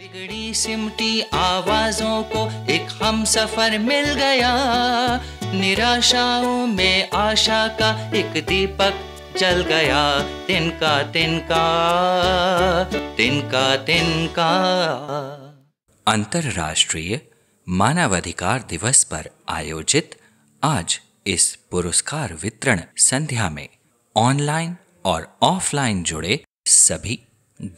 बिगड़ी सिमटी आवाजों को एक हम सफर मिल गया निराशाओं में आशा का एक दीपक जल गया तिनका तिनका तिनका तिनका अंतर्राष्ट्रीय मानवाधिकार दिवस पर आयोजित आज इस पुरस्कार वितरण संध्या में ऑनलाइन और ऑफलाइन जुड़े सभी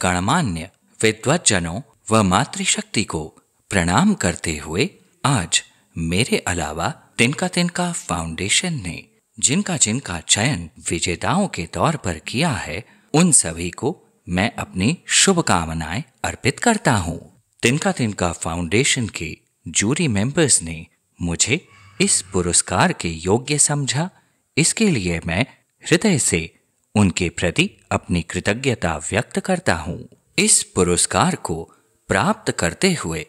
गणमान्य विद्वजनों व मातृशक्ति को प्रणाम करते हुए आज मेरे अलावा तिनका तिनका फाउंडेशन ने जिनका जिनका चयन विजेताओं के तौर पर किया है उन सभी को मैं अपनी शुभकामनाएं अर्पित करता हूँ तिनका तिनका फाउंडेशन के जूरी मेंबर्स ने मुझे इस पुरस्कार के योग्य समझा इसके लिए मैं हृदय से उनके प्रति अपनी कृतज्ञता व्यक्त करता हूँ इस पुरस्कार को प्राप्त करते हुए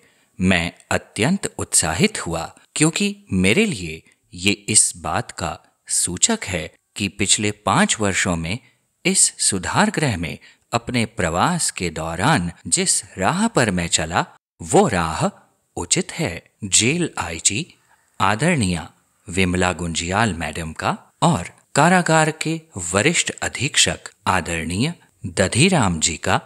मैं अत्यंत उत्साहित हुआ क्योंकि मेरे लिए ये इस बात का सूचक है कि पिछले पांच वर्षों में इस सुधार ग्रह में अपने प्रवास के दौरान जिस राह पर मैं चला वो राह उचित है जेल आईजी आदरणीय विमला गुंजियाल मैडम का और कारागार के वरिष्ठ अधीक्षक आदरणीय दधीराम जी का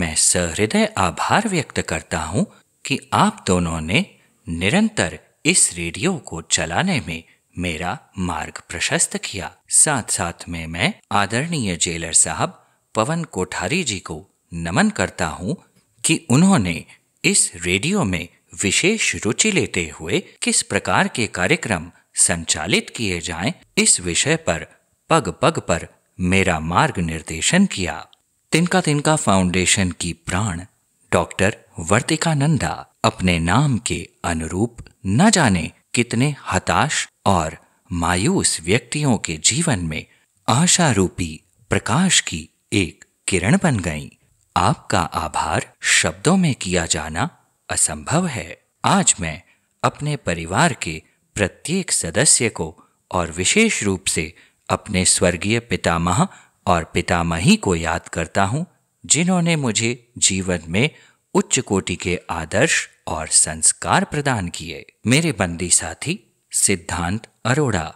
मैं सहृदय आभार व्यक्त करता हूं कि आप दोनों ने निरंतर इस रेडियो को चलाने में मेरा मार्ग प्रशस्त किया साथ साथ में मैं आदरणीय जेलर साहब पवन कोठारी जी को नमन करता हूं कि उन्होंने इस रेडियो में विशेष रुचि लेते हुए किस प्रकार के कार्यक्रम संचालित किए जाएं इस विषय पर पग पग पर मेरा मार्ग निर्देशन किया तिनका तिनका फाउंडेशन की प्राण डॉक्टर वर्तिका नंदा अपने नाम के अनुरूप न जाने कितने हताश और मायूस व्यक्तियों के जीवन में आशा रूपी प्रकाश की एक किरण बन गईं। आपका आभार शब्दों में किया जाना असंभव है आज मैं अपने परिवार के प्रत्येक सदस्य को और विशेष रूप से अपने स्वर्गीय पितामह और ही को याद करता हूं जिन्होंने मुझे जीवन में उच्च कोटि के आदर्श और संस्कार प्रदान किए मेरे बंदी साथी सिद्धांत अरोड़ा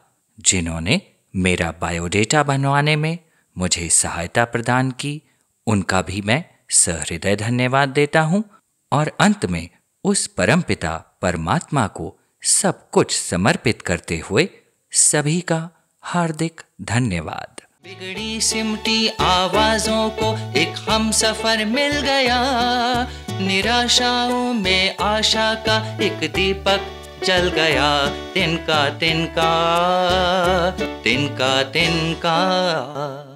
जिन्होंने मेरा बायोडेटा बनवाने में मुझे सहायता प्रदान की उनका भी मैं सहृदय धन्यवाद देता हूँ और अंत में उस परमपिता परमात्मा को सब कुछ समर्पित करते हुए सभी का हार्दिक धन्यवाद बिगड़ी सिमटी आवाजों को एक हम सफर मिल गया निराशाओं में आशा का एक दीपक जल गया तिनका तिनका तिनका तिनका